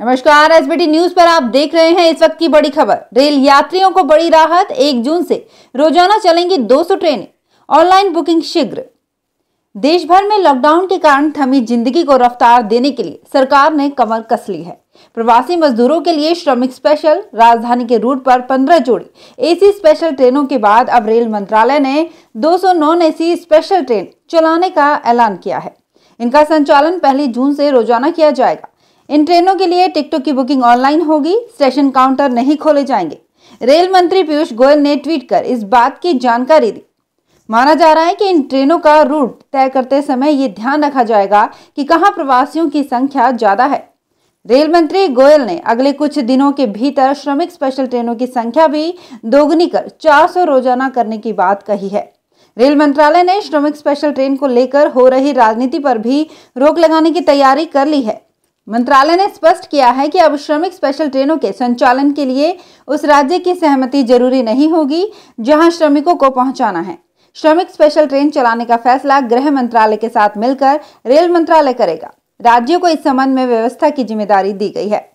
नमस्कार SBT news पर आप देख रहे हैं इस वक्त की बड़ी खबर रेल यात्रियों को बड़ी राहत एक जून से रोजाना चलेंगी 200 ट्रेनें ऑनलाइन बुकिंग शीघ्र देश भर में लॉकडाउन के कारण थमी जिंदगी को रफ्तार देने के लिए सरकार ने कमर कस ली है प्रवासी मजदूरों के लिए श्रमिक स्पेशल राजधानी के रूट पर 15 जोड़ी एसी स्पेशल ट्रेनों के बाद अब रेल मंत्रालय ने सौ नॉन एसी स्पेशल ट्रेन चलाने का ऐलान किया है इनका संचालन पहली जून से रोजाना किया जाएगा इन ट्रेनों के लिए टिकटों की बुकिंग ऑनलाइन होगी स्टेशन काउंटर नहीं खोले जाएंगे रेल मंत्री पीयूष गोयल ने ट्वीट कर इस बात की जानकारी दी माना जा रहा है कि इन ट्रेनों का रूट तय करते समय ये ध्यान रखा जाएगा कि कहां प्रवासियों की संख्या ज़्यादा है रेल मंत्री गोयल ने अगले कुछ दिनों के भीतर श्रमिक स्पेशल ट्रेनों की संख्या भी दोगुनी कर 400 रोजाना करने की बात कही है रेल मंत्रालय ने श्रमिक स्पेशल ट्रेन को लेकर हो रही राजनीति पर भी रोक लगाने की तैयारी कर ली है मंत्रालय ने स्पष्ट किया है कि अब श्रमिक स्पेशल ट्रेनों के संचालन के लिए उस राज्य की सहमति जरूरी नहीं होगी जहां श्रमिकों को पहुंचाना है श्रमिक स्पेशल ट्रेन चलाने का फैसला गृह मंत्रालय के साथ मिलकर रेल मंत्रालय करेगा राज्यों को इस संबंध में व्यवस्था की जिम्मेदारी दी गई है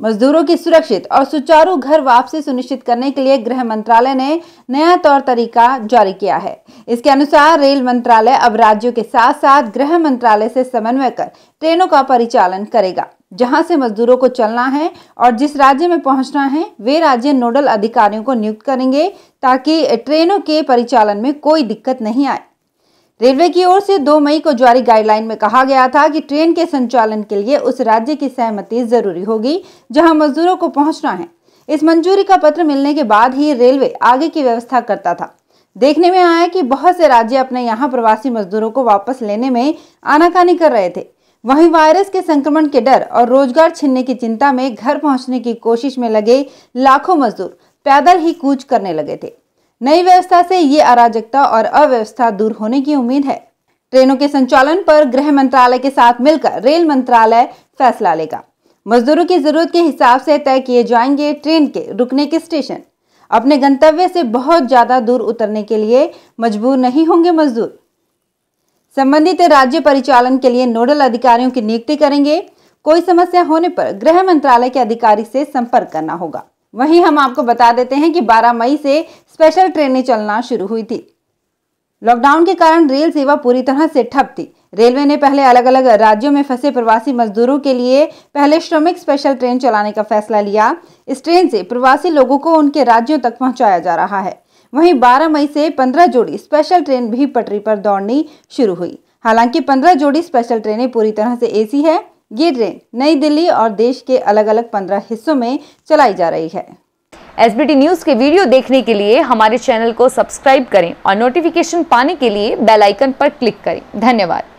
मजदूरों की सुरक्षित और सुचारू घर वापसी सुनिश्चित करने के लिए गृह मंत्रालय ने नया तौर तरीका जारी किया है इसके अनुसार रेल मंत्रालय अब राज्यों के साथ साथ गृह मंत्रालय से समन्वय कर ट्रेनों का परिचालन करेगा जहां से मजदूरों को चलना है और जिस राज्य में पहुंचना है वे राज्य नोडल अधिकारियों को नियुक्त करेंगे ताकि ट्रेनों के परिचालन में कोई दिक्कत नहीं आए रेलवे की ओर से 2 मई को जारी गाइडलाइन में कहा गया था कि ट्रेन के संचालन के लिए उस राज्य की सहमति जरूरी होगी जहां मजदूरों को पहुंचना है इस मंजूरी का पत्र मिलने के बाद ही रेलवे आगे की व्यवस्था करता था देखने में आया कि बहुत से राज्य अपने यहाँ प्रवासी मजदूरों को वापस लेने में आनाकानी कर रहे थे वहीं वायरस के संक्रमण के डर और रोजगार छीनने की चिंता में घर पहुंचने की कोशिश में लगे लाखों मजदूर पैदल ही कूच करने लगे थे नई व्यवस्था से ये अराजकता और अव्यवस्था दूर होने की उम्मीद है ट्रेनों के संचालन पर गृह मंत्रालय के साथ मिलकर रेल मंत्रालय फैसला लेगा मजदूरों की जरूरत के हिसाब से तय किए जाएंगे ट्रेन के रुकने के स्टेशन अपने गंतव्य से बहुत ज्यादा दूर उतरने के लिए मजबूर नहीं होंगे मजदूर संबंधित राज्य परिचालन के लिए नोडल अधिकारियों की नियुक्ति करेंगे कोई समस्या होने पर गृह मंत्रालय के अधिकारी से संपर्क करना होगा वहीं हम आपको बता देते हैं कि 12 मई से स्पेशल ट्रेनें चलना शुरू हुई थी लॉकडाउन के कारण रेल सेवा पूरी तरह से ठप थी रेलवे ने पहले अलग अलग राज्यों में फंसे प्रवासी मजदूरों के लिए पहले श्रमिक स्पेशल ट्रेन चलाने का फैसला लिया इस ट्रेन से प्रवासी लोगों को उनके राज्यों तक पहुंचाया जा रहा है वहीं 12 मई से 15 जोड़ी स्पेशल ट्रेन भी पटरी पर दौड़नी शुरू हुई हालांकि 15 जोड़ी स्पेशल ट्रेनें पूरी तरह से एसी है ये ट्रेन नई दिल्ली और देश के अलग अलग पंद्रह हिस्सों में चलाई जा रही है एस न्यूज के वीडियो देखने के लिए हमारे चैनल को सब्सक्राइब करें और नोटिफिकेशन पाने के लिए बेलाइकन पर क्लिक करें धन्यवाद